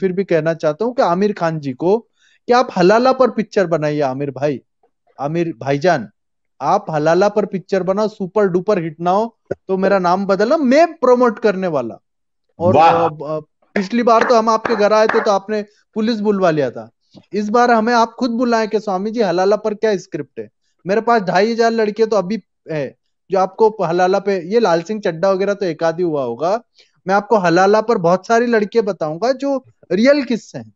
फिर भी कहना चाहता हूँ कि आमिर खान जी को कि आप हलाला पर पिक्चर बनाइए आमिर भाई आमिर भाईजान आप हलाला पर पिक्चर बनाओ सुपर डुपर हिट ना हो तो मेरा नाम बदला मैं प्रमोट करने वाला और पिछली बार तो हम आपके घर आए थे तो आपने पुलिस बुलवा लिया था इस बार हमें आप खुद बुलाए कि स्वामी जी हलाला पर क्या स्क्रिप्ट है मेरे पास ढाई हजार लड़के तो अभी है जो आपको हलाला पे ये लाल सिंह चड्डा वगैरह तो एक आधी हुआ होगा मैं आपको हलाला पर बहुत सारी लड़के बताऊंगा जो रियल किस्से हैं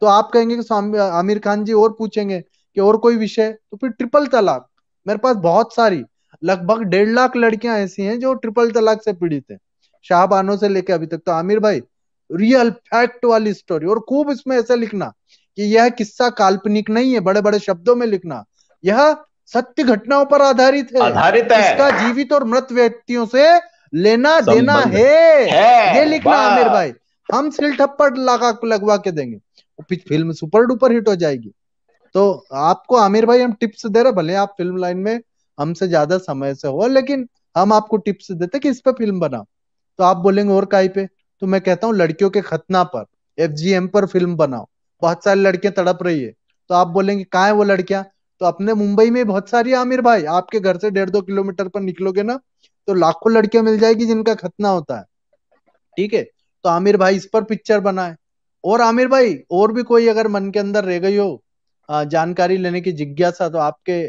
तो आप कहेंगे कि आमिर खान जी और पूछेंगे कि और कोई विषय तो फिर ट्रिपल तलाक मेरे पास बहुत सारी लगभग डेढ़ लाख लड़कियां ऐसी हैं जो ट्रिपल तलाक से पीड़ित हैं शाहबानों से लेके अभी तक तो आमिर भाई रियल फैक्ट वाली स्टोरी और खूब इसमें ऐसा लिखना कि यह किस्सा काल्पनिक नहीं है बड़े बड़े शब्दों में लिखना यह सत्य घटनाओं पर आधारित है आधारित है इसका जीवित और मृत व्यक्तियों से लेना देना है, है ये लिखना आमिर भाई हम सिल थप्पड़ लगा लगवा के देंगे फिल्म सुपर डुपर हिट हो जाएगी तो आपको आमिर भाई हम टिप्स दे रहे भले आप फिल्म लाइन में हमसे ज्यादा समय से हो लेकिन हम आपको टिप्स देते कि इस पे फिल्म बनाओ तो आप बोलेंगे और काई पे तो मैं कहता हूँ लड़कियों के खतना पर एफ पर फिल्म बनाओ बहुत सारी लड़कियां तड़प रही है तो आप बोलेंगे कहा है वो लड़कियां तो अपने मुंबई में बहुत सारी आमिर भाई आपके घर से डेढ़ दो किलोमीटर पर निकलोगे ना तो लाखों लड़कियां मिल जाएगी जिनका खतना होता है ठीक है तो आमिर भाई इस पर पिक्चर बनाए और आमिर भाई और भी कोई अगर मन के अंदर रह गई हो जानकारी लेने की जिज्ञासा तो आपके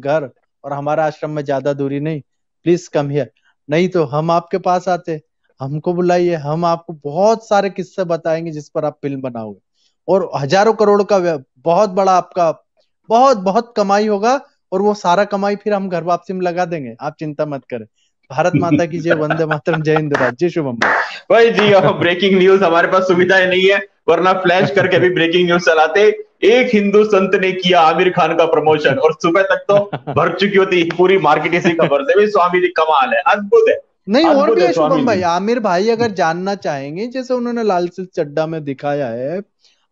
घर और हमारा आश्रम में ज्यादा दूरी नहीं प्लीज कम हियर नहीं तो हम आपके पास आते हमको बुलाइए हम आपको बहुत सारे किस्से बताएंगे जिस पर आप फिल्म बनाओगे और हजारों करोड़ का बहुत बड़ा आपका बहुत बहुत कमाई होगा और वो सारा कमाई फिर हम घर वापसी में लगा देंगे आप चिंता मत करें भारत माता की जय वंदे मातरम जय हिंद राज्य शुभम भाई जी ब्रेकिंग न्यूज हमारे पास सुविधाएं नहीं है वरना फ्लैश करके भी ब्रेकिंग न्यूज चलाते एक हिंदू संत ने किया आमिर खान का प्रमोशन और सुबह तक तो भर चुकी होती पूरी मार्केट इसी का भर देवी स्वामी जी कमाल है अद्भुत है नहीं और भी है शुभम भाई आमिर भाई अगर जानना चाहेंगे जैसे उन्होंने लाल सिंह चड्डा में दिखाया है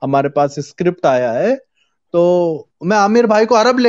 हमारे पास स्क्रिप्ट आया है तो मैं आमिर भाई को अरब ले